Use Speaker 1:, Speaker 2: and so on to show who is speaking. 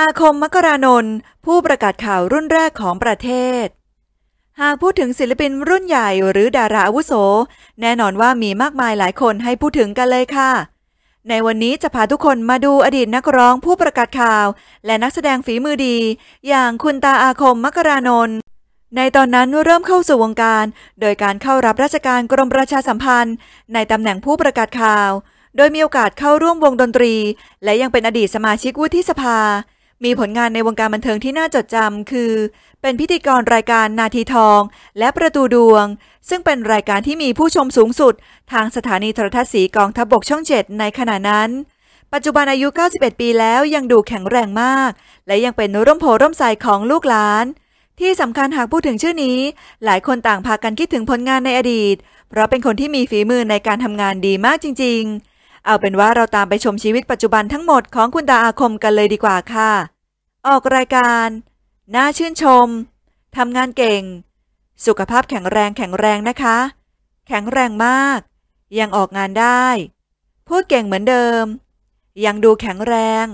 Speaker 1: อาคมมกรานนท์ผู้ประกาศข่าวรุ่นแรกของประเทศ หากพูดถึงศิลปินรุ่นใหญ่ หรือดาราอาวุโส แน่นอนว่ามีมากมายหลายคนให้พูดถึงกันเลยค่ะ ในวันนี้จะพาทุกคนมาดูอดีตนักร้องผู้ประกาศข่าว และนักแสดงฝีมือดี อย่างคุณตาอาคมมกรานนท์ในตอนนั้นเริ่มเข้าสู่วงการ โดยการเข้ารับราชการกรมประชาสัมพันธ์ ในตำแหน่งผู้ประกาศข่าว โดยมีโอกาสเข้าร่วมวงดนตรี และยังเป็นอดีตสมาชิกวุฒิสภามีผลงานในวงการบันเทิงที่น่าจดจำคือ เป็นพิธีกรรายการนาทีทองและประตูดวง ซึ่งเป็นรายการที่มีผู้ชมสูงสุดทางสถานีโทรทัศน์สีกองทัพบบกช่องเจ็ดในขณะนั้น ปัจจุบันอายุ 91 ปีแล้วยังดูแข็งแรงมาก และยังเป็นร่มโพร่มใสของลูกหลาน ที่สำคัญหากพูดถึงชื่อนี้ หลายคนต่างพากันคิดถึงผลงานในอดีต เพราะเป็นคนที่มีฝีมือในการทำงานดีมากจริง ๆ เอาเป็นว่าเราตามไปชมชีวิตปัจจุบันทั้งหมดของคุณตาอาคมกันเลยดีกว่าค่ะออกรายการ น่าชื่นชมทำงานเก่ง สุขภาพแข็งแรงแข็งแรงนะคะ แข็งแรงมาก ยังออกงานได้ พูดเก่งเหมือนเดิม ยังดูแข็งแรง